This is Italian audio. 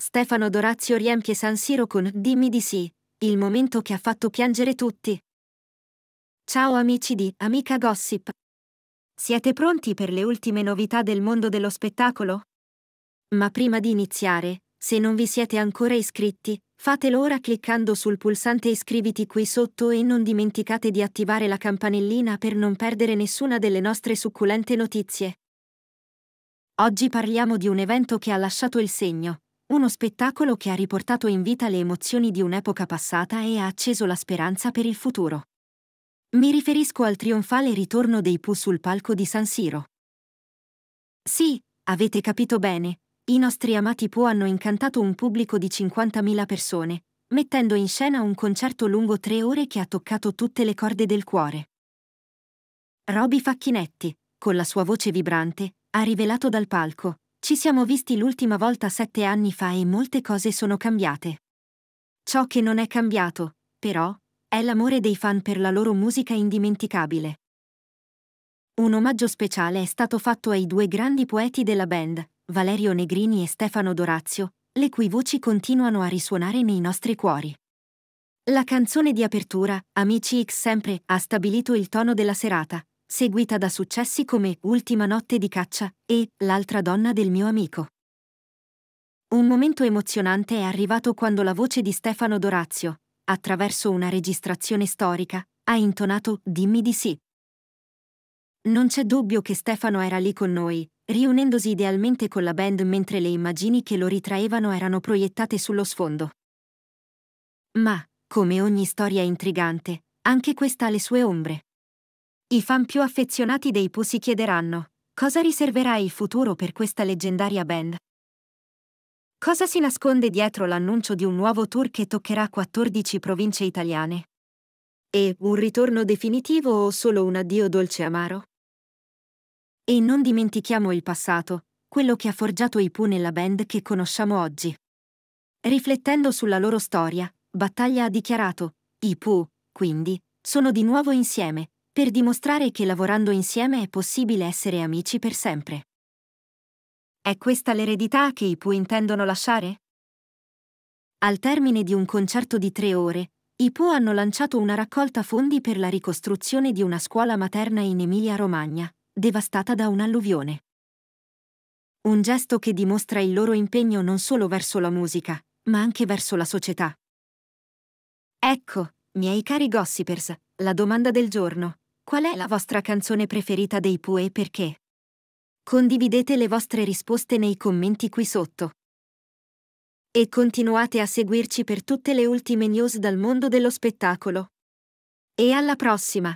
Stefano Dorazio riempie San Siro con Dimmi di sì, il momento che ha fatto piangere tutti. Ciao amici di Amica Gossip. Siete pronti per le ultime novità del mondo dello spettacolo? Ma prima di iniziare, se non vi siete ancora iscritti, fatelo ora cliccando sul pulsante iscriviti qui sotto e non dimenticate di attivare la campanellina per non perdere nessuna delle nostre succulente notizie. Oggi parliamo di un evento che ha lasciato il segno, uno spettacolo che ha riportato in vita le emozioni di un'epoca passata e ha acceso la speranza per il futuro. Mi riferisco al trionfale ritorno dei Pooh sul palco di San Siro. Sì, avete capito bene, i nostri amati Pooh hanno incantato un pubblico di 50.000 persone, mettendo in scena un concerto lungo tre ore che ha toccato tutte le corde del cuore. Roby Facchinetti, con la sua voce vibrante, ha rivelato dal palco, ci siamo visti l'ultima volta sette anni fa e molte cose sono cambiate. Ciò che non è cambiato, però, è l'amore dei fan per la loro musica indimenticabile. Un omaggio speciale è stato fatto ai due grandi poeti della band, Valerio Negrini e Stefano Dorazio, le cui voci continuano a risuonare nei nostri cuori. La canzone di apertura, Amici X sempre, ha stabilito il tono della serata, seguita da successi come Ultima notte di caccia e L'altra donna del mio amico. Un momento emozionante è arrivato quando la voce di Stefano Dorazio, attraverso una registrazione storica, ha intonato Dimmi di sì. Non c'è dubbio che Stefano era lì con noi, riunendosi idealmente con la band mentre le immagini che lo ritraevano erano proiettate sullo sfondo. Ma, come ogni storia intrigante, anche questa ha le sue ombre. I fan più affezionati dei Pooh si chiederanno cosa riserverà il futuro per questa leggendaria band. Cosa si nasconde dietro l'annuncio di un nuovo tour che toccherà 14 province italiane? E un ritorno definitivo o solo un addio dolce amaro? E non dimentichiamo il passato, quello che ha forgiato i Pooh nella band che conosciamo oggi. Riflettendo sulla loro storia, Battaglia ha dichiarato, i Pooh, quindi, sono di nuovo insieme, per dimostrare che lavorando insieme è possibile essere amici per sempre. È questa l'eredità che i Pooh intendono lasciare? Al termine di un concerto di tre ore, i Pooh hanno lanciato una raccolta fondi per la ricostruzione di una scuola materna in Emilia-Romagna, devastata da un'alluvione. Un gesto che dimostra il loro impegno non solo verso la musica, ma anche verso la società. Ecco, miei cari gossipers, la domanda del giorno. Qual è la vostra canzone preferita dei Pue e perché? Condividete le vostre risposte nei commenti qui sotto. E continuate a seguirci per tutte le ultime news dal mondo dello spettacolo. E alla prossima!